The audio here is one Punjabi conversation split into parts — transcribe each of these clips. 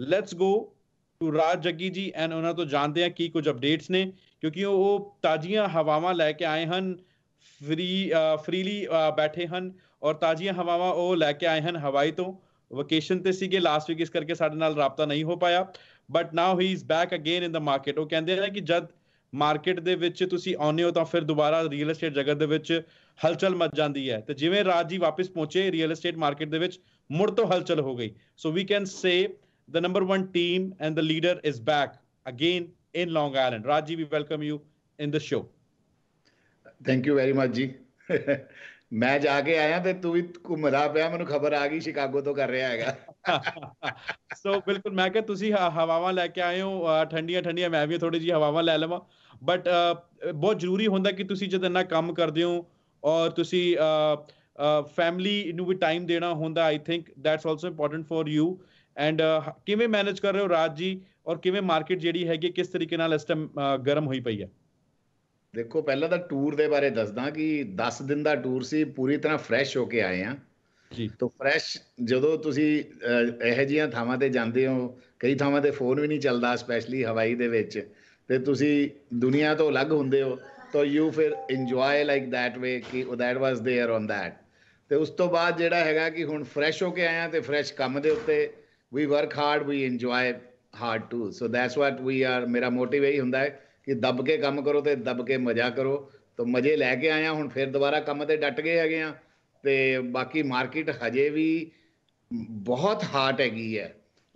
Let's go to Raj Jaggi ji and ਉਹਨਾਂ ਤੋਂ ਜਾਣਦੇ ਆ ਕੀ ਕੁਝ ਅਪਡੇਟਸ ਨੇ ਕਿਉਂਕਿ ਉਹ ਤਾਜ਼ੀਆਂ ਹਵਾਵਾਂ ਲੈ ਕੇ ਆਏ ਹਨ ਫ੍ਰੀ ਫ੍ਰੀਲੀ ਬੈਠੇ ਹਨ ਔਰ ਤਾਜ਼ੀਆਂ ਹਵਾਵਾਂ ਉਹ ਲੈ ਕੇ ਆਏ ਹਨ ਹਵਾਈ ਤੋਂ ਵਕੇਸ਼ਨ ਤੇ ਸੀਗੇ ਲਾਸਟ ਵੀਕ ਇਸ ਕਰਕੇ ਸਾਡੇ ਨਾਲ ਰਾਬਤਾ ਨਹੀਂ ਹੋ ਪਾਇਆ but now he is back again in the market ਉਹ ਕਹਿੰਦੇ ਨੇ ਕਿ ਜਦ ਮਾਰਕੀਟ ਦੇ ਵਿੱਚ ਤੁਸੀਂ ਆਉਨੇ ਹੋ ਤਾਂ ਫਿਰ ਦੁਬਾਰਾ ਰੀਅਲ ਏਸਟੇਟ ਜਗਤ ਦੇ ਵਿੱਚ ਹਲਚਲ ਮਚ ਜਾਂਦੀ ਹੈ ਤੇ ਜਿਵੇਂ ਰਾਜ ਜੀ ਵਾਪਸ ਪਹੁੰਚੇ ਰੀਅਲ ਏਸਟੇਟ ਮਾਰਕੀਟ ਦੇ ਵਿੱਚ ਮੁੜ ਤੋਂ ਹਲਚਲ ਹੋ ਗਈ so we can say the number one team and the leader is back again in Long Island. Raji, we welcome you in the show. Thank you very much ji ਮੈਂ ਜਾ ਕੇ ਆਇਆ ਤੇ ਤੂੰ ਵੀ ਘੁੰਮਦਾ ਪਿਆ ਮੈਨੂੰ ਖਬਰ ਆ ਗਈ ਸ਼ਿਕਾਗੋ ਤੋਂ ਕਰ ਰਿਹਾ ਹੈਗਾ ਸੋ ਬਿਲਕੁਲ ਮੈਂ ਕਿ ਤੁਸੀਂ ਹਵਾਵਾਂ ਲੈ ਕੇ ਆਏ ਹੋ ਠੰਡੀਆਂ ਠੰਡੀਆਂ ਮੈਂ ਵੀ ਥੋੜੀ ਜੀ ਹਵਾਵਾਂ ਲੈ ਲਵਾਂ ਬਟ ਬਹੁਤ ਜ਼ਰੂਰੀ ਹੁੰਦਾ ਕਿ ਤੁਸੀਂ ਜਦ ਇੰਨਾ ਕੰਮ ਕਰਦੇ ਹੋ ਔਰ ਤੁਸੀਂ ਫੈਮਿਲੀ ਨੂੰ ਵੀ ਟਾਈਮ ਦੇਣਾ ਹੁੰਦਾ I think that's also important for you and uh, ਕਿਵੇਂ ਮੈਨੇਜ ਕਰ ਰਹੇ ਹੋ ਰਾਜ ਜੀ ਔਰ ਕਿਵੇਂ ਮਾਰਕੀਟ ਜਿਹੜੀ ਹੈਗੀ ਕਿਸ ਤਰੀਕੇ ਨਾਲ ਇਸ ਟਾਈਮ ਗਰਮ ਹੋਈ ਪਈ ਹੈ ਦੇਖੋ ਪਹਿਲਾਂ ਤਾਂ ਟੂਰ ਦੇ ਬਾਰੇ ਦੱਸਦਾ ਕਿ 10 ਦਿਨ ਦਾ ਟੂਰ ਸੀ ਪੂਰੀ ਤਰ੍ਹਾਂ ਫਰੈਸ਼ ਹੋ ਕੇ ਆਏ ਆ ਜੀ ਤੋਂ ਫਰੈਸ਼ ਜਦੋਂ ਤੁਸੀਂ ਇਹੋ ਜੀਆਂ ਥਾਵਾਂ ਤੇ ਜਾਂਦੇ ਹੋ ਕਈ ਥਾਵਾਂ ਤੇ ਫੋਨ ਵੀ ਨਹੀਂ ਚੱਲਦਾ ਸਪੈਸ਼ਲੀ ਹਵਾਈ ਦੇ ਵਿੱਚ ਤੇ ਤੁਸੀਂ ਦੁਨੀਆ ਤੋਂ ਅਲੱਗ ਹੁੰਦੇ ਹੋ ਤਾਂ ਯੂ ਫਿਰ ਇੰਜੋਏ ਲਾਈਕ ਥੈਟ ਵੇ ਕਿ that was there on that ਤੇ ਉਸ ਤੋਂ ਬਾਅਦ ਜਿਹੜਾ ਹੈਗਾ ਕਿ ਹੁਣ ਫਰੈਸ਼ ਹੋ ਕੇ ਆਇਆ ਤੇ ਫਰੈਸ਼ ਕੰਮ ਦੇ ਉੱਤੇ we work hard we enjoy hard too so that's what we are mera motive hi hunda hai ki dab ke kam karo te dab ke maza karo to maze leke aaya hun fir dobara kam te dat gaye hage ha te baki market haje vi ਬਹੁਤ ਹਾਰਟ ਹੈਗੀ hai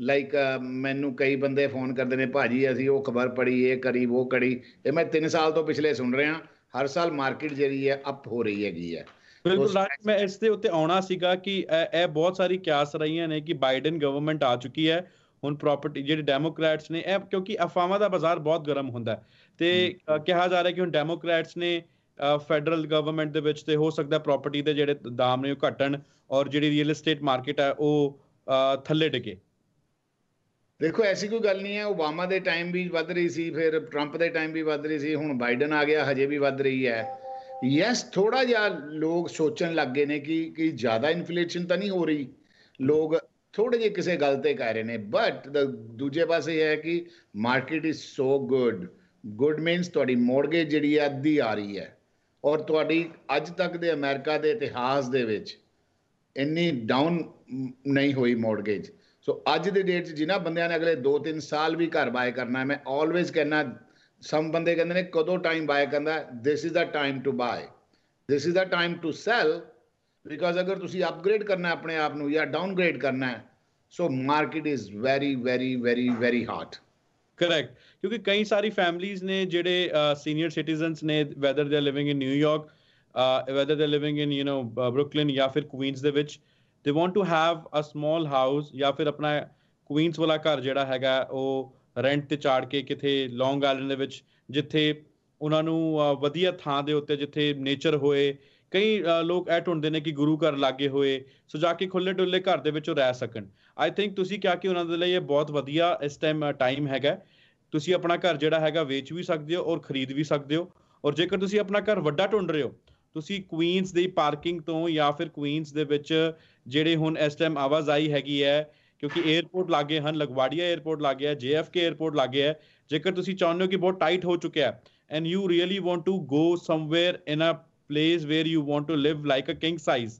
ਲਾਈਕ ਮੈਨੂੰ ਕਈ ਬੰਦੇ ਫੋਨ ਕਰਦੇ ਨੇ ਭਾਜੀ ਅਸੀਂ ਉਹ ਖਬਰ ਪੜੀ ਇਹ ਕਰੀ ਉਹ ਕੜੀ ਤੇ ਮੈਂ 3 ਸਾਲ ਤੋਂ ਪਿਛਲੇ ਸੁਣ ਰਿਹਾ ਹਰ ਸਾਲ ਮਾਰਕੀਟ ਜਿਹੜੀ ਐ ਅਪ ਹੋ ਰਹੀ ਹੈਗੀ ਐ ਬਿਲਕੁਲ ਰਾਜ ਮੈਂ ਇਸ ਦੇ ਉੱਤੇ ਆਉਣਾ ਸੀਗਾ ਕਿ ਇਹ ਬਹੁਤ ਸਾਰੀ ਕਿਆਸ ਰਹੀਆਂ ਨੇ ਕਿ ਬਾਈਡਨ ਗਵਰਨਮੈਂਟ ਆ ਚੁੱਕੀ ਹੈ ਹੁਣ ਪ੍ਰਾਪਰਟੀ ਜਿਹੜੇ ਡੈਮੋਕ੍ਰੈਟਸ ਨੇ ਇਹ ਕਿਉਂਕਿ ਅਫਵਾਹਾਂ ਦਾ ਬਾਜ਼ਾਰ ਬਹੁਤ ਗਰਮ ਹੁੰਦਾ ਤੇ ਕਿਹਾ ਜਾ ਰਿਹਾ ਕਿ ਹੁਣ ਡੈਮੋਕ੍ਰੈਟਸ ਨੇ ਫੈਡਰਲ ਗਵਰਨਮੈਂਟ ਦੇ ਵਿੱਚ ਤੇ ਹੋ ਸਕਦਾ ਪ੍ਰਾਪਰਟੀ ਦੇ ਜਿਹੜੇ ਦਾਮ ਨੇ ਉਹ ਘਟਣ ਔਰ ਜਿਹੜੀ ਰੀਅਲ ਏਸਟੇਟ ਮਾਰਕੀਟ ਹੈ ਉਹ ਥੱਲੇ ਡਿਗੇ ਦੇਖੋ ਐਸੀ ਕੋਈ ਗੱਲ ਨਹੀਂ ਹੈ ਓਬਾਮਾ ਦੇ ਟਾਈਮ ਵੀ ਵੱਧ ਰਹੀ ਸੀ ਫਿਰ ਟਰੰਪ ਦੇ ਟਾਈਮ ਵੀ ਵੱਧ ਰਹੀ ਸੀ ਹੁਣ ਬਾਈਡਨ ਆ ਗਿਆ ਹਜੇ ਵੀ ਵੱਧ ਰਹੀ ਹੈ ਯੈਸ ਥੋੜਾ ਜਿਹਾ ਲੋਕ ਸੋਚਣ ਲੱਗੇ ਨੇ ਕਿ ਕਿ ਜ਼ਿਆਦਾ ਇਨਫਲੇਸ਼ਨ ਤਾਂ ਨਹੀਂ ਹੋ ਰਹੀ ਲੋਕ ਥੋੜੇ ਜਿਹੇ ਕਿਸੇ ਗੱਲ ਤੇ ਕਹਿ ਰਹੇ ਨੇ ਬਟ ਦੂਜੇ ਪਾਸੇ ਇਹ ਹੈ ਕਿ market is so good good means ਤੁਹਾਡੀ ਮੋਰਗੇਜ ਜਿਹੜੀ ਹੈ ਅੱਧੀ ਆ ਰਹੀ ਹੈ ਔਰ ਤੁਹਾਡੀ ਅੱਜ ਤੱਕ ਦੇ ਅਮਰੀਕਾ ਦੇ ਇਤਿਹਾਸ ਦੇ ਵਿੱਚ ਇੰਨੀ ਡਾਊਨ ਨਹੀਂ ਹੋਈ ਮੋਰਗੇਜ ਸੋ ਅੱਜ ਦੇ ਡੇਟ 'ਚ ਜਿਨ੍ਹਾਂ ਬੰਦਿਆਂ ਨੇ ਅਗਲੇ 2-3 ਸਾਲ ਵੀ ਘਰ ਬਾਏ ਕਰਨਾ ਮੈਂ ਆਲਵੇਜ਼ ਕਹਿਣਾ ਸਮ ਬੰਦੇ ਕਹਿੰਦੇ ਨੇ ਕਦੋਂ ਟਾਈਮ ਬਾਏ ਕਰਨਾ this is the time to buy this is the time to sell because ਅਗਰ ਤੁਸੀਂ ਅਪਗ੍ਰੇਡ ਕਰਨਾ ਆਪਣੇ ਆਪ ਨੂੰ ਜਾਂ ਡਾਊਨਗ੍ਰੇਡ ਕਰਨਾ ਹੈ so market is very very very very hot correct ਕਿਉਂਕਿ ਕਈ ਸਾਰੀ ਫੈਮਲੀਆਂ ਨੇ ਜਿਹੜੇ ਸੀਨੀਅਰ ਸਿਟੀਜ਼ਨਸ ਨੇ whether they living in New York whether they living in you know Brooklyn ਜਾਂ ਫਿਰ ਕੁਇਨਸ ਦੇ ਵਿੱਚ they want to have a small house ਜਾਂ ਫਿਰ ਆਪਣਾ ਕੁਇਨਸ ਵਾਲਾ ਘਰ ਜਿਹੜਾ ਹੈਗਾ ਉਹ ਰੈਂਟ ਤੇ ਚਾੜ ਕੇ ਕਿਥੇ ਲੌਂਗ ਆਲਨ ਦੇ ਵਿੱਚ ਜਿੱਥੇ ਉਹਨਾਂ ਨੂੰ ਵਧੀਆ ਥਾਂ ਦੇ ਉੱਤੇ ਜਿੱਥੇ ਨੇਚਰ ਹੋਏ ਕਈ ਲੋਕ ਐ ਟੁੰਦੇ ਨੇ ਕਿ ਗੁਰੂ ਘਰ ਲਾਗੇ ਹੋਏ ਸੋ ਜਾ ਕੇ ਖੁੱਲੇ ਡੁੱਲੇ ਘਰ ਦੇ ਵਿੱਚ ਰਹਿ ਸਕਣ ਆਈ ਥਿੰਕ ਤੁਸੀਂ ਕਿਹਾ ਕਿ ਉਹਨਾਂ ਦੇ ਲਈ ਇਹ ਬਹੁਤ ਵਧੀਆ ਇਸ ਟਾਈਮ ਟਾਈਮ ਹੈਗਾ ਤੁਸੀਂ ਆਪਣਾ ਘਰ ਜਿਹੜਾ ਹੈਗਾ ਵੇਚ ਵੀ ਸਕਦੇ ਹੋ ਔਰ ਖਰੀਦ ਵੀ ਸਕਦੇ ਹੋ ਔਰ ਜੇਕਰ ਤੁਸੀਂ ਆਪਣਾ ਘਰ ਵੱਡਾ ਟੁੰਡ ਰਹੇ ਹੋ ਤੁਸੀਂ ਕੁਈਨਸ ਦੀ ਪਾਰਕਿੰਗ ਤੋਂ ਜਾਂ ਫਿਰ ਕੁਈਨਸ ਦੇ ਵਿੱਚ ਜਿਹੜੇ ਹੁਣ ਇਸ ਟਾਈਮ ਆਵਾਜ਼ ਆਈ ਹੈਗੀ ਹੈ ਕਿਉਂਕਿ 에어ਪੋਰਟ ਲਾਗੇ ਹਨ ਲਗਵਾੜੀਆ 에어ਪੋਰਟ ਲਾਗੇ ਹੈ ਜੇਐਫਕੇ 에어ਪੋਰਟ ਲਾਗੇ ਹੈ ਜੇਕਰ ਤੁਸੀਂ ਚਾਹੁੰਦੇ ਹੋ ਕਿ ਬਹੁਤ ਟਾਈਟ ਹੋ ਚੁੱਕਿਆ ਹੈ and you really want to go somewhere in a place where you want to live like a king size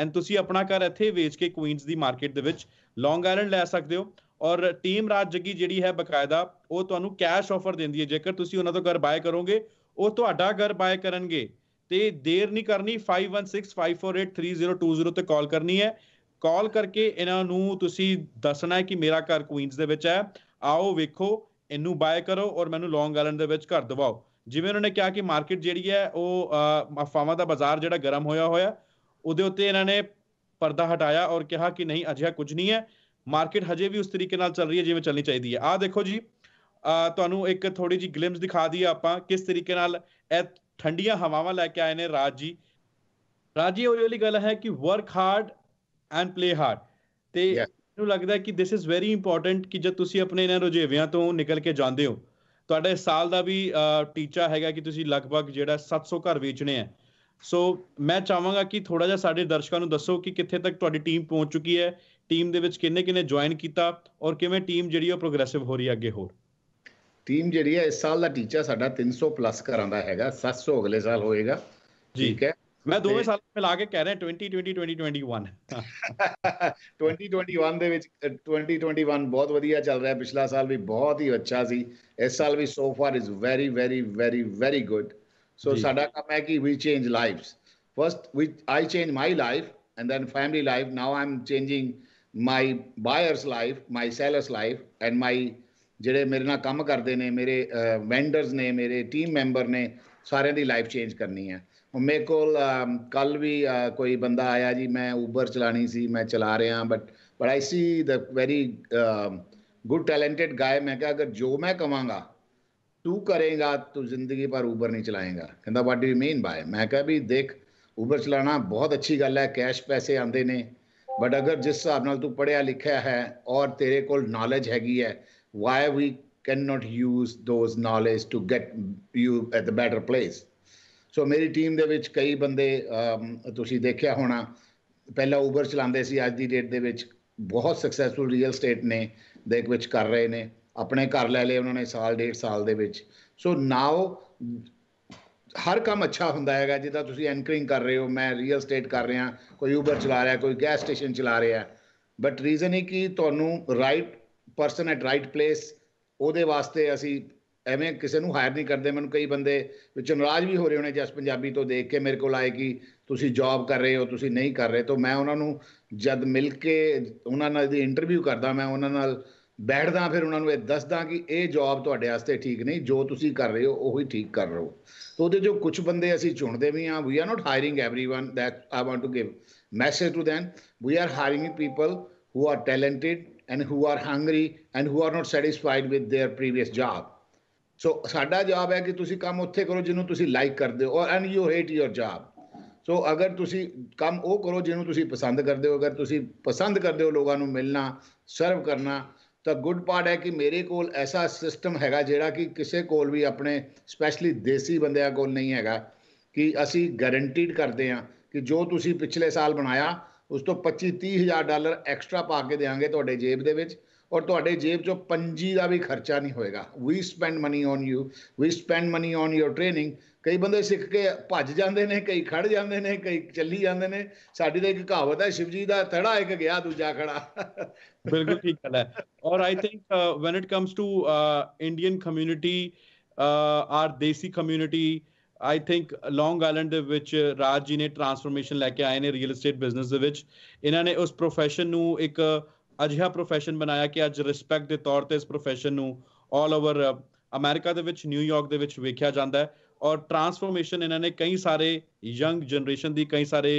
and ਤੁਸੀਂ ਆਪਣਾ ਘਰ ਇੱਥੇ ਵੇਚ ਕੇ ਕੁਈਨਸ ਦੀ ਮਾਰਕੀਟ ਦੇ ਵਿੱਚ ਲੌਂਗ ਆਇਲੈਂਡ ਲੈ ਸਕਦੇ ਹੋ ਔਰ ਟੀਮ ਰਾਜ ਜੱਗੀ ਜਿਹੜੀ ਹੈ ਬਕਾਇਦਾ ਉਹ ਤੁਹਾਨੂੰ ਕੈਸ਼ ਆਫਰ ਦਿੰਦੀ ਹੈ ਜੇਕਰ ਤੁਸੀਂ ਉਹਨਾਂ ਤੋਂ ਘਰ ਬਾਇ ਕਰੋਗੇ ਉਹ ਤੁਹਾਡਾ ਘਰ ਬਾਇ ਕਰਨਗੇ ਤੇ ਦੇਰ ਨਹੀਂ ਕਰਨੀ 5165483020 ਤੇ ਕਾਲ ਕਰਨੀ ਹੈ ਕਾਲ ਕਰਕੇ ਇਹਨਾਂ ਨੂੰ ਤੁਸੀਂ ਦੱਸਣਾ ਹੈ ਕਿ ਮੇਰਾ ਘਰ ਕੁਇਨਸ ਦੇ ਵਿੱਚ ਹੈ ਆਓ ਵੇਖੋ ਇਹਨੂੰ ਬਾਇ ਕਰੋ ਔਰ ਮੈਨੂੰ ਲੌਂਗ ਆਈਲੈਂਡ ਦੇ ਵਿੱਚ ਘਰ ਦਿਵਾਓ ਜਿਵੇਂ ਉਹਨਾਂ ਨੇ ਕਿਹਾ ਕਿ ਮਾਰਕੀਟ ਜਿਹੜੀ ਹੈ ਉਹ ਅਫਵਾਹਾਂ ਦਾ ਬਾਜ਼ਾਰ ਜਿਹੜਾ ਗਰਮ ਹੋਇਆ ਹੋਇਆ ਉਹਦੇ ਉੱਤੇ ਇਹਨਾਂ ਨੇ ਪਰਦਾ ਹਟਾਇਆ ਔਰ ਕਿਹਾ ਕਿ ਨਹੀਂ ਅਜਿਹਾ ਕੁਝ ਨਹੀਂ ਹੈ ਮਾਰਕੀਟ ਹਜੇ ਵੀ ਉਸ ਤਰੀਕੇ ਨਾਲ ਚੱਲ ਰਹੀ ਹੈ ਜਿਵੇਂ ਚੱਲਣੀ ਚਾਹੀਦੀ ਹੈ ਆਹ ਦੇਖੋ ਜੀ ਤੁਹਾਨੂੰ ਇੱਕ ਥੋੜੀ ਜੀ ਗਲਿਮਸ ਦਿਖਾ ਦਈਏ ਆਪਾਂ ਕਿਸ ਤਰੀਕੇ ਨਾਲ ਇਹ ਠੰਡੀਆਂ ਹਵਾਵਾਂ ਲੈ ਕੇ ਆਏ ਨੇ ਰਾਜ ਜੀ ਰਾਜੀ ਉਹ ਵਾਲੀ ਗੱਲ ਹੈ ਕਿ work hard and play hard ਤੇ ਮੈਨੂੰ ਲੱਗਦਾ ਕਿ ਥਿਸ ਇਜ਼ ਵੈਰੀ ਇੰਪੋਰਟੈਂਟ ਕਿ ਜਦ ਤੁਸੀਂ ਆਪਣੇ ਇਹਨਾਂ ਰੁਝੇਵਿਆਂ ਤੋਂ ਨਿਕਲ ਕੇ ਜਾਂਦੇ ਹੋ ਤੁਹਾਡੇ ਸਾਲ ਦਾ ਵੀ ਟੀਚਾ ਹੈਗਾ ਕਿ ਤੁਸੀਂ ਲਗਭਗ ਜਿਹੜਾ 700 ਘਰ ਵੇਚਣੇ ਆ ਸੋ ਮੈਂ ਚਾਹਾਂਗਾ ਕਿ ਥੋੜਾ ਜਿਹਾ ਸਾਡੇ ਦਰਸ਼ਕਾਂ ਨੂੰ ਦੱਸੋ ਕਿ ਕਿੱਥੇ ਤੱਕ ਤੁਹਾਡੀ ਟੀਮ ਪਹੁੰਚ ਚੁੱਕੀ ਹੈ ਟੀਮ ਦੇ ਵਿੱਚ ਕਿੰਨੇ ਕਿੰਨੇ ਜੁਆਇਨ ਕੀਤਾ ਔਰ ਕਿਵੇਂ ਟੀਮ ਜਿਹੜੀ ਉਹ ਪ੍ਰੋਗਰੈਸਿਵ ਹੋ ਰਹੀ ਹੈ ਅੱਗੇ ਹੋਰ ਟੀਮ ਜਿਹੜੀ ਹੈ ਇਸ ਸਾਲ ਦਾ ਟੀਚਾ ਸਾਡਾ 300 ਪਲੱਸ ਘਰਾਂ ਦਾ ਹੈਗਾ 700 ਅਗਲੇ ਸਾਲ ਹੋਏਗਾ ਠੀਕ ਹੈ ਮੈਂ ਦੋਵੇਂ ਸਾਲ ਮਿਲਾ ਕੇ ਕਹਿ ਰਿਹਾ 2020 2021 2021 ਦੇ ਵਿੱਚ 2021 ਬਹੁਤ ਵਧੀਆ ਚੱਲ ਰਿਹਾ ਪਿਛਲਾ ਸਾਲ ਵੀ ਬਹੁਤ ਹੀ ਅੱਛਾ ਸੀ ਇਸ ਸਾਲ ਵੀ so far is very very very very good so ਸਾਡਾ ਕੰਮ ਹੈ ਕਿ we change lives first we I change my life and then family life now I'm changing my buyers life my sellers life and my ਜਿਹੜੇ ਮੇਰੇ ਨਾਲ ਕੰਮ ਕਰਦੇ ਨੇ ਮੇਰੇ ਵੈਂਡਰਸ ਨੇ ਮੇਰੇ ਟੀਮ ਮੈਂਬਰ ਨੇ ਸਾਰਿਆਂ ਦੀ ਲਾਈਫ ਚੇਂਜ ਕਰਨੀ ਹੈ ਮੇਰੇ ਕੋਲ ਕੱਲ ਵੀ ਕੋਈ ਬੰਦਾ ਆਇਆ ਜੀ ਮੈਂ ਉਬਰ ਚਲਾਣੀ ਸੀ ਮੈਂ ਚਲਾ ਰਿਹਾ but but I see the very good talented guy ਮੈਂ ਕਿਹਾ ਅਗਰ ਜੋ ਮੈਂ ਕਵਾਂਗਾ ਤੂੰ ਕਰੇਗਾ ਤੂੰ ਜ਼ਿੰਦਗੀ ਭਰ ਉਬਰ ਨਹੀਂ ਚਲਾਏਗਾ ਕਹਿੰਦਾ what do you mean by ਮੈਂ ਕਿਹਾ ਵੀ ਦੇਖ ਉਬਰ ਚਲਾਣਾ ਬਹੁਤ ਅੱਛੀ ਗੱਲ ਹੈ ਕੈਸ਼ ਪੈਸੇ ਆਉਂਦੇ ਨੇ ਬਟ ਅਗਰ ਜਿਸ ਹਿਸਾਬ ਨਾਲ ਤੂੰ ਪੜਿਆ ਲਿਖਿਆ ਹੈ ਔਰ ਤੇਰੇ ਕੋਲ ਨੌਲੇਜ ਹੈਗੀ ਹੈ why we can not use those knowledge to get you at a better place so ਮੇਰੀ ਟੀਮ ਦੇ ਵਿੱਚ ਕਈ ਬੰਦੇ ਤੁਸੀਂ ਦੇਖਿਆ ਹੋਣਾ ਪਹਿਲਾਂ ਉਬਰ ਚਲਾਉਂਦੇ ਸੀ ਅੱਜ ਦੀ ਡੇਟ ਦੇ ਵਿੱਚ ਬਹੁਤ ਸਕਸੈਸਫੁਲ ਰੀਅਲ ਸਟੇਟ ਨੇ ਦੇ ਵਿੱਚ ਕਰ ਰਹੇ ਨੇ ਆਪਣੇ ਘਰ ਲੈ ਲਏ ਉਹਨਾਂ ਨੇ ਸਾਲ ਡੇਢ ਸਾਲ ਦੇ ਵਿੱਚ ਸੋ ਨਾਓ ਹਰ ਕੰਮ ਅੱਛਾ ਹੁੰਦਾ ਹੈਗਾ ਜਿੱਦਾਂ ਤੁਸੀਂ ਐਂਕਰਿੰਗ ਕਰ ਰਹੇ ਹੋ ਮੈਂ ਰੀਅਲ ਸਟੇਟ ਕਰ ਰਿਹਾ ਕੋਈ ਉਬਰ ਚਲਾ ਰਿਹਾ ਕੋਈ ਗੈਸ ਸਟੇਸ਼ਨ ਚਲਾ ਰਿਹਾ ਬਟ ਰੀਜ਼ਨ ਇਹ ਕਿ ਤੁਹਾਨੂੰ right person at right place ਉਹਦੇ ਵਾਸਤੇ ਅਸੀਂ ਐਵੇਂ ਕਿਸੇ ਨੂੰ ਹਾਇਰ ਨਹੀਂ ਕਰਦੇ ਮੈਨੂੰ ਕਈ ਬੰਦੇ ਵਿੱਚ ਨਾਰਾਜ਼ ਵੀ ਹੋ ਰਹੇ ਹੋਣੇ ਜਸ ਪੰਜਾਬੀ ਤੋਂ ਦੇਖ ਕੇ ਮੇਰੇ ਕੋਲ ਆਏ ਕਿ ਤੁਸੀਂ ਜੌਬ ਕਰ ਰਹੇ ਹੋ ਤੁਸੀਂ ਨਹੀਂ ਕਰ ਰਹੇ ਤਾਂ ਮੈਂ ਉਹਨਾਂ ਨੂੰ ਜਦ ਮਿਲ ਕੇ ਉਹਨਾਂ ਨਾਲ ਦੀ ਇੰਟਰਵਿਊ ਕਰਦਾ ਮੈਂ ਉਹਨਾਂ ਨਾਲ ਬੈਠਦਾ ਫਿਰ ਉਹਨਾਂ ਨੂੰ ਇਹ ਦੱਸਦਾ ਕਿ ਇਹ ਜੌਬ ਤੁਹਾਡੇ ਵਾਸਤੇ ਠੀਕ ਨਹੀਂ ਜੋ ਤੁਸੀਂ ਕਰ ਰਹੇ ਹੋ ਉਹੀ ਠੀਕ ਕਰ ਰਹੇ ਹੋ ਤਾਂ ਉਹਦੇ ਜੋ ਕੁਝ ਬੰਦੇ ਅਸੀਂ ਚੁਣਦੇ ਵੀ ਆ we are not hiring everyone that I want to give message to them we are hiring people who are talented and who are hungry and who are not satisfied with their previous job so ਸਾਡਾ ਜਵਾਬ ਹੈ ਕਿ ਤੁਸੀਂ ਕੰਮ ਉੱਥੇ ਕਰੋ ਜਿਹਨੂੰ ਤੁਸੀਂ ਲਾਈਕ ਕਰਦੇ ਹੋ or and you hate your job so ਅਗਰ ਤੁਸੀਂ ਕੰਮ ਉਹ ਕਰੋ ਜਿਹਨੂੰ ਤੁਸੀਂ ਪਸੰਦ ਕਰਦੇ ਹੋ ਅਗਰ ਤੁਸੀਂ ਪਸੰਦ ਕਰਦੇ ਹੋ ਲੋਕਾਂ ਨੂੰ ਮਿਲਣਾ ਸਰਵ ਕਰਨਾ ਤਾਂ ਗੁੱਡ ਪਾਰਟ ਹੈ ਕਿ ਮੇਰੇ ਕੋਲ ਐਸਾ ਸਿਸਟਮ ਹੈਗਾ ਜਿਹੜਾ ਕਿ ਕਿਸੇ ਕੋਲ ਵੀ ਆਪਣੇ ਸਪੈਸ਼ਲੀ ਦੇਸੀ ਬੰਦਿਆਂ ਕੋਲ ਨਹੀਂ ਹੈਗਾ ਕਿ ਅਸੀਂ ਗਾਰੰਟੀਡ ਕਰਦੇ ਹਾਂ ਕਿ ਜੋ ਤੁਸੀਂ ਪਿਛਲੇ ਸਾਲ ਬਣਾਇਆ ਉਸ ਤੋਂ 25 30000 ਡਾਲਰ ਐਕਸਟਰਾ ਪਾ ਕੇ ਦੇਵਾਂਗੇ ਤੁਹਾਡੇ ਜੇਬ ਦੇ ਵਿੱਚ ਔਰ ਤੁਹਾਡੇ ਜੇਬ ਚੋਂ ਪੰਜੀ ਦਾ ਵੀ ਖਰਚਾ ਨਹੀਂ ਹੋਏਗਾ we spend money on you we spend money on your training ਕਈ ਬੰਦੇ ਸਿੱਖ ਕੇ ਭੱਜ ਜਾਂਦੇ ਨੇ ਕਈ ਖੜ ਜਾਂਦੇ ਨੇ ਕਈ ਚੱਲੀ ਜਾਂਦੇ ਨੇ ਸਾਡੀ ਤਾਂ ਇੱਕ ਕਹਾਵਤ ਹੈ ਸ਼ਿਵਜੀ ਦਾ ਥੜਾ ਇੱਕ ਗਿਆ ਦੂਜਾ ਖੜਾ ਬਿਲਕੁਲ ਠੀਕ ਗੱਲ ਹੈ or I think when it comes to Indian community or desi community I think long island ਦੇ ਵਿੱਚ ਰਾਜ ਜੀ ਨੇ ਟਰਾਂਸਫਰਮੇਸ਼ਨ ਲੈ ਕੇ ਆਏ ਨੇ ਰੀਅਲ ਏਸਟੇਟ ਬਿਜ਼ਨਸ ਦੇ ਵਿੱਚ ਇਹਨਾਂ ਨੇ ਉਸ profession ਨੂੰ ਇੱਕ ਅਜਿਹਾ profession ਬਣਾਇਆ ਕਿ ਅੱਜ ਰਿਸਪੈਕਟ ਦੇ ਤੌਰ ਤੇ ਇਸ profession ਨੂੰ all over ਅਮਰੀਕਾ ਦੇ ਵਿੱਚ ਨਿਊਯਾਰਕ ਦੇ ਵਿੱਚ ਵੇਖਿਆ ਜਾਂਦਾ ਹੈ ਔਰ ਟਰਾਂਸਫਰਮੇਸ਼ਨ ਇਹਨਾਂ ਨੇ ਕਈ ਸਾਰੇ ਯੰਗ ਜਨਰੇਸ਼ਨ ਦੀ ਕਈ ਸਾਰੇ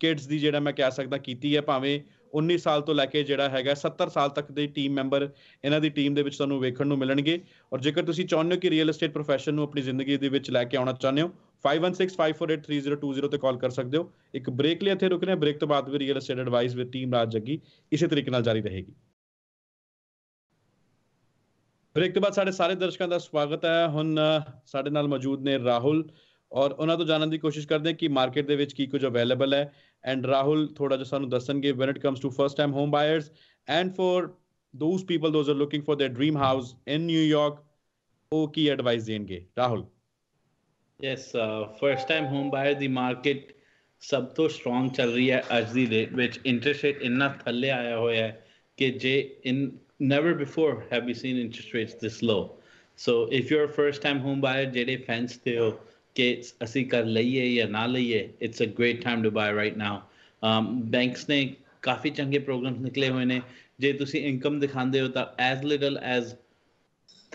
ਕਿਡਸ ਦੀ ਜਿਹੜਾ ਮੈਂ ਕਹਿ ਸਕਦਾ ਕੀਤੀ ਹੈ ਭਾਵੇਂ 19 ਸਾਲ ਤੋਂ ਲੈ ਕੇ ਜਿਹੜਾ ਹੈਗਾ 70 ਸਾਲ ਤੱਕ ਦੇ ਟੀਮ ਮੈਂਬਰ ਇਹਨਾਂ ਦੀ ਟੀਮ ਦੇ ਵਿੱਚ ਤੁਹਾਨੂੰ ਵੇਖਣ ਨੂੰ ਮਿਲਣਗੇ ਔਰ ਜੇਕਰ ਤੁਸੀਂ ਚਾਹੁੰਦੇ ਹੋ ਕਿ ਰੀਅਲ ਏਸਟੇਟ profession ਨੂੰ ਆਪਣੀ ਜ਼ਿੰਦਗੀ ਦੇ ਵਿੱਚ ਲੈ ਕੇ ਆਉਣਾ ਚਾਹੁੰਦੇ ਹੋ 5165483020 ਤੇ ਕਾਲ ਕਰ ਸਕਦੇ ਹੋ ਇੱਕ ਬ੍ਰੇਕ ਲਈ ਇੱਥੇ ਰੁਕਨੇ ਬ੍ਰੇਕ ਤੋਂ ਬਾਅਦ ਵੀ real estate advice with team Raj Jaggi ਇਸੇ ਤਰੀਕੇ ਨਾਲ ਜਾਰੀ ਰਹੇਗੀ ਬ੍ਰੇਕ ਤੋਂ ਬਾਅਦ ਸਾਡੇ ਸਾਰੇ ਦਰਸ਼ਕਾਂ ਦਾ ਸਵਾਗਤ ਹੈ ਹੁਣ ਸਾਡੇ ਨਾਲ ਮੌਜੂਦ ਨੇ ਰਾਹੁਲ ਔਰ ਉਹਨਾਂ ਤੋਂ ਜਾਣਨ ਦੀ ਕੋਸ਼ਿਸ਼ ਕਰਦੇ ਹਾਂ ਕਿ ਮਾਰਕੀਟ ਦੇ ਵਿੱਚ ਕੀ ਕੁਝ ਅਵੇਲੇਬਲ ਹੈ ਐਂਡ ਰਾਹੁਲ ਥੋੜਾ ਜਿਹਾ ਸਾਨੂੰ ਦੱਸਣਗੇ when it comes to first time home buyers and for those people those are looking for their dream house in New York ਉਹ ਕੀ ਐਡਵਾਈਸ ਦੇਣਗੇ Rahul yes first time home buyer ਦੀ ਮਾਰਕੀਟ ਸਭ ਤੋਂ ਸਟਰੋਂਗ ਚੱਲ ਰਹੀ ਹੈ ਅੱਜ ਦੀ ਡੇਟ ਵਿੱਚ ਇੰਟਰਸਟ ਰੇਟ ਇੰਨਾ ਥੱਲੇ ਆਇਆ ਹੋਇਆ ਹੈ ਕਿ ਜੇ ਇਨ never before have we seen interest rates this low so if you R first time home buyer ਜਿਹੜੇ ਫੈਂਸ ਤੇ ਹੋ ਕਿ ਅਸੀਂ ਕਰ ਲਈਏ ਜਾਂ ਨਾ ਲਈਏ it's a great time to buy right now banks ਨੇ ਕਾਫੀ ਚੰਗੇ ਪ੍ਰੋਗਰਾਮਸ ਨਿਕਲੇ ਹੋਏ ਨੇ ਜੇ ਤੁਸੀਂ ਇਨਕਮ ਦਿਖਾਉਂਦੇ ਹੋ ਤਾਂ ਐਸ ਲਿਟਲ ਐਸ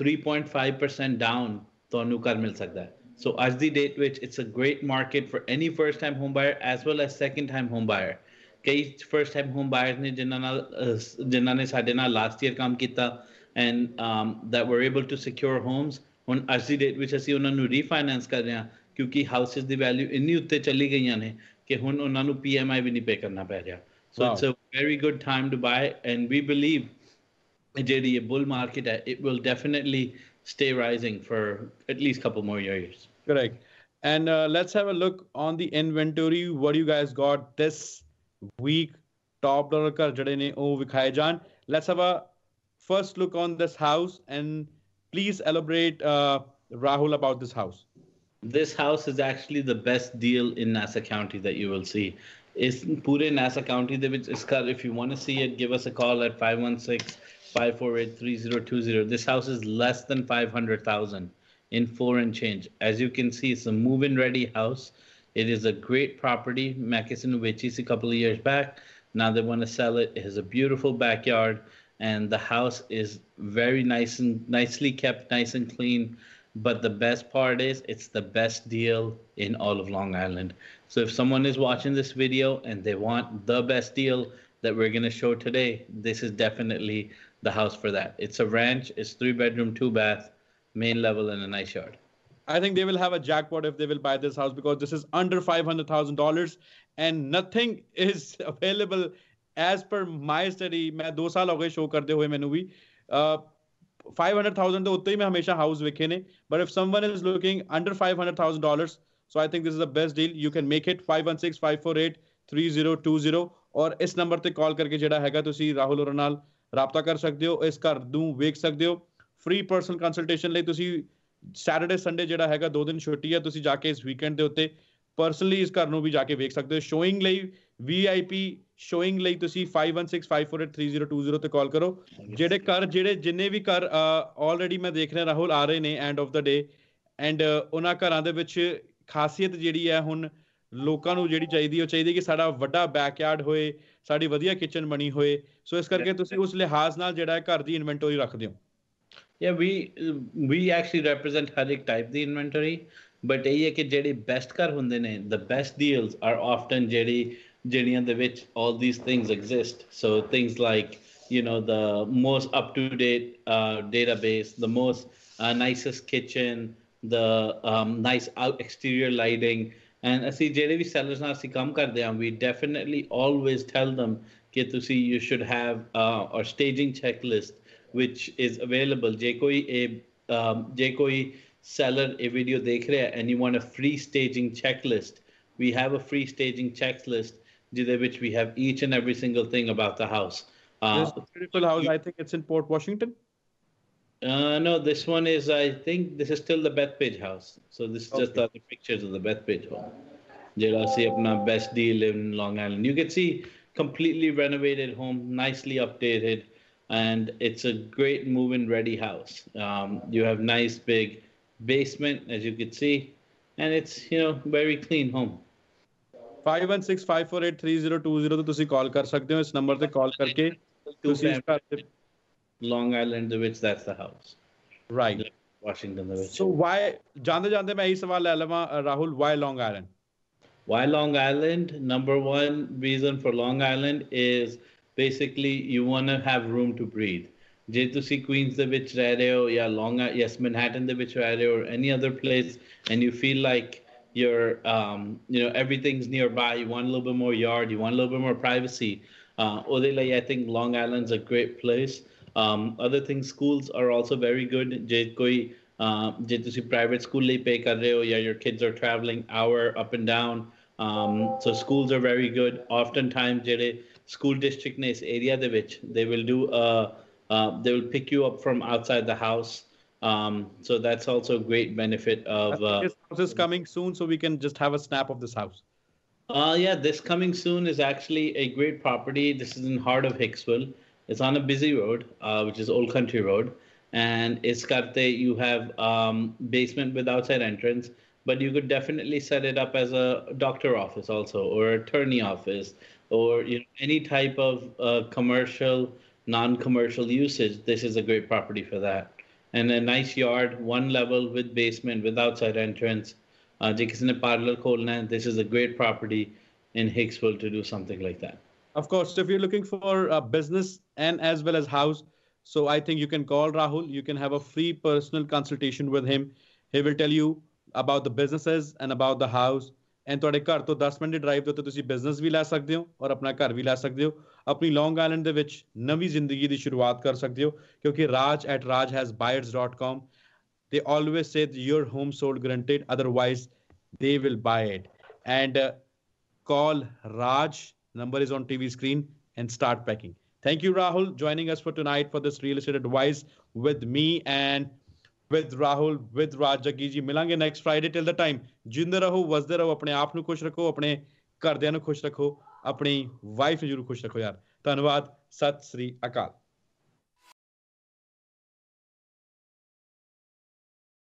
3.5% ਡਾਊਨ ਤੁਹਾਨੂੰ ਕਰ ਮਿਲ ਸਕਦਾ ਹੈ So as the date which it's a great market for any first time home buyer as well as second time home buyer. कई फर्स्ट टाइम होम बायर्स ने जिन्हां last year ने ਸਾਡੇ ਨਾਲ ਲਾਸਟ ਈਅਰ ਕੰਮ ਕੀਤਾ and that were able to secure homes ਹੁਣ ਅੱਜ ਦੀ ਡੇਟ ਵਿੱਚ ਅਸੀਂ ਉਹਨਾਂ ਨੂੰ ਰੀਫਾਈਨਾਂਸ ਕਰ ਰਹੇ ਹਾਂ ਕਿਉਂਕਿ ਹਾਊਸਸ ਦੀ ਵੈਲਿਊ ਇੰਨੀ ਉੱਤੇ ਚਲੀ ਗਈਆਂ ਨੇ ਕਿ ਹੁਣ ਉਹਨਾਂ ਨੂੰ ਪੀਐਮਆਈ ਵੀ ਨਹੀਂ ਪੇ ਕਰਨਾ ਪੈ ਰਿਹਾ so it's a very good time to buy and we ਜਿਹੜੀ ਇਹ ਬੁੱਲ ਮਾਰਕੀਟ ਹੈ it will definitely stay rising for at least couple more years Correct. And uh, let's have a look on the inventory. What do you guys got this week? Top dollar car, jade Oh, o vikhaye Let's have a first look on this house and please elaborate, uh, Rahul, about this house. This house is actually the best deal in NASA County that you will see. Is in pure NASA County. They ਇਸ ਕਰ if you want to see it give us a call at 516 548 3020 This house is less than 500000 in four and change. As you can see, it's a move-in ready house. It is a great property. Makis and Wichis a couple of years back. Now they want to sell it. It has a beautiful backyard, and the house is very nice and nicely kept, nice and clean. But the best part is it's the best deal in all of Long Island. So if someone is watching this video and they want the best deal that we're going to show today, this is definitely the house for that. It's a ranch. It's three bedroom, two bath main level and a nice yard. I think they will have a jackpot if they will buy this house because this is under five hundred thousand dollars, and nothing is available as per my study. I two years show karte hue menu bhi. Five hundred thousand to utte hi hamesha house vikhe ne. But if someone is looking under five hundred thousand dollars, so I think this is the best deal. You can make it five one six five four eight three zero two zero. ਔਰ ਇਸ ਨੰਬਰ ਤੇ ਕਾਲ ਕਰਕੇ ਜਿਹੜਾ ਹੈਗਾ ਤੁਸੀਂ ਰਾਹੁਲ ਹੋਰ ਨਾਲ ਰابطਾ ਕਰ ਸਕਦੇ ਹੋ ਫ੍ਰੀ ਪਰਸਨਲ ਕੰਸਲਟੇਸ਼ਨ ਲਈ ਤੁਸੀਂ ਸੈਟਰਡੇ ਸੰਡੇ ਜਿਹੜਾ ਹੈਗਾ ਦੋ ਦਿਨ ਛੁੱਟੀ ਹੈ ਤੁਸੀਂ ਜਾ ਕੇ ਇਸ ਵੀਕਐਂਡ ਦੇ ਉੱਤੇ ਪਰਸਨਲੀ ਇਸ ਘਰ ਨੂੰ ਵੀ ਜਾ ਕੇ ਵੇਖ ਸਕਦੇ ਹੋ ਸ਼ੋਇੰਗ ਲਈ ਵੀਆਈਪੀ ਸ਼ੋਇੰਗ ਲਈ ਤੁਸੀਂ 5165483020 ਤੇ ਕਾਲ ਕਰੋ ਜਿਹੜੇ ਘਰ ਜਿਹੜੇ ਜਿੰਨੇ ਵੀ ਘਰ ਆਲਰੇਡੀ ਮੈਂ ਦੇਖ ਰਿਹਾ ਰਾਹੁਲ ਆ ਰਹੇ ਨੇ end of the day and ਉਹਨਾਂ ਘਰਾਂ ਦੇ ਵਿੱਚ ਖਾਸੀਅਤ ਜਿਹੜੀ ਹੈ ਹੁਣ ਲੋਕਾਂ ਨੂੰ ਜਿਹੜੀ ਚਾਹੀਦੀ ਉਹ ਚਾਹੀਦੀ ਕਿ ਸਾਡਾ ਵੱਡਾ ਬੈਕਯਾਰਡ ਹੋਏ ਸਾਡੀ ਵਧੀਆ ਕਿਚਨ ਬਣੀ ਹੋਏ ਸੋ ਇਸ ਕਰਕੇ ਤੁਸੀਂ ਉਸ ਲਿਹਾਜ਼ ਨਾਲ ਜਿਹੜਾ ਹੈ ਘਰ ਦੀ ਇਨਵੈਂਟਰੀ ਰੱਖਦੇ ਹੋ Yeah, we we actually represent हर एक टाइप दी इन्वेंटरी ਬਟ ਇਹ ਹੈ ਕਿ ਜਿਹੜੇ ਬੈਸਟ ਕਰ ਹੁੰਦੇ ਨੇ the best deals are often ਜਿਹੜੀ ਜਿਹੜੀਆਂ ਦੇ ਵਿੱਚ all these things exist so things like you know the most up to date uh, database the most uh, nicest kitchen the um, nice exterior lighting and ਅਸੀਂ ਜਿਹੜੇ ਵੀ sellers ਨਾਲ ਅਸੀਂ ਕੰਮ ਕਰਦੇ ਹਾਂ we definitely always tell them ਕਿ ਤੁਸੀਂ you should have uh, staging checklist which is available जे कोई ए जे koi seller a video dekh raha and you want a free staging checklist we have a free staging checklist ਜਿਹਦੇ which we have each and every single thing about the house uh, this beautiful house I think it's in Port Washington uh, no, this one is, I think, this is still the Bethpage house. So this is okay. just the other pictures of the Bethpage home. Jera see apna best deal in Long Island. You can see completely renovated home, nicely updated and it's a great move-in ready house. Um, you have nice big basement, as you can see, and it's you know very clean home. 5165483020 ਤੋਂ ਤੁਸੀਂ ਕਾਲ ਕਰ ਸਕਦੇ ਹੋ ਇਸ ਨੰਬਰ ਤੇ ਕਾਲ ਕਰਕੇ ਤੁਸੀਂ ਇਸ which ਦੇ the ਆਈਲੈਂਡ ਦੇ ਵਿੱਚ that's the house right Washington ਦੇ ਵਿੱਚ ਸੋ ਵਾਈ ਜਾਂਦੇ ਜਾਂਦੇ Why Long Island? Number one reason for Long Island is basically you want to have room to breathe. ਜੇ ਤੁਸੀਂ ਕੁਈਨਸ ਦੇ ਵਿੱਚ ਰਹਿ ਰਹੇ ਹੋ ਜਾਂ ਲੌਂਗ ਯੈਸ ਮੈਨਹਟਨ ਦੇ ਵਿੱਚ ਰਹਿ ਰਹੇ ਹੋ any other place and you feel like your um, you know everything's nearby you want a little bit more yard you want a little bit more privacy uh, i think long island's a great place um, other things schools are also very good je koi uh, je private school le pay kar rahe ho your kids are traveling hour up and down um, so schools are very good oftentimes jere school district ne is area de vich they will do a uh, uh, they will pick you up from outside the house. Um, so that's also a great benefit of. Uh, this house is coming soon, so we can just have a snap of this house. Uh, yeah, this coming soon is actually a great property. This is in heart of Hicksville. It's on a busy road, uh, which is Old Country Road, and Iskarte. You have um, basement with outside entrance, but you could definitely set it up as a doctor office also, or attorney office, or you know, any type of uh, commercial, non-commercial usage, this is a great property for that. And a nice yard, one level with basement, with outside entrance. Uh, parallel this is a great property in Hicksville to do something like that. Of course, if you're looking for a uh, business and as well as house, so I think you can call Rahul. You can have a free personal consultation with him. He will tell you about the businesses and about the house and ਤੁਹਾਡੇ ਘਰ ਤੋਂ 10 ਮਿੰਟ ਦੀ ਡਰਾਈਵ ਤੇ ਤੁਸੀਂ ਬਿਜ਼ਨਸ ਵੀ ਲੈ ਸਕਦੇ ਹੋ ਔਰ ਆਪਣਾ ਘਰ ਵੀ ਲੈ ਸਕਦੇ ਹੋ ਆਪਣੀ ਲੌਂਗ ਆਈਲੈਂਡ ਦੇ ਵਿੱਚ ਨਵੀਂ ਜ਼ਿੰਦਗੀ ਦੀ ਸ਼ੁਰੂਆਤ ਕਰ ਸਕਦੇ ਹੋ ਕਿਉਂਕਿ Raj at Raj has buyers.com they always say your home sold guaranteed otherwise they will buy it and uh, call raj number is on tv screen and start packing thank you rahul joining us for tonight for this real estate advice with me and with Rahul with Raj Jaggi ji ਮਿਲਾਂਗੇ next Friday till the time ਜਿੰਦੇ ਰਹੋ ਵਸਦੇ ਰਹੋ ਆਪਣੇ ਆਪ ਨੂੰ ਖੁਸ਼ ਰੱਖੋ ਆਪਣੇ ਘਰਦਿਆਂ ਨੂੰ ਖੁਸ਼ ਰੱਖੋ ਆਪਣੀ ਵਾਈਫ ਨੂੰ ਜਰੂਰ ਖੁਸ਼ ਰੱਖੋ ਯਾਰ ਧੰਨਵਾਦ ਸਤਿ ਸ੍ਰੀ ਅਕਾਲ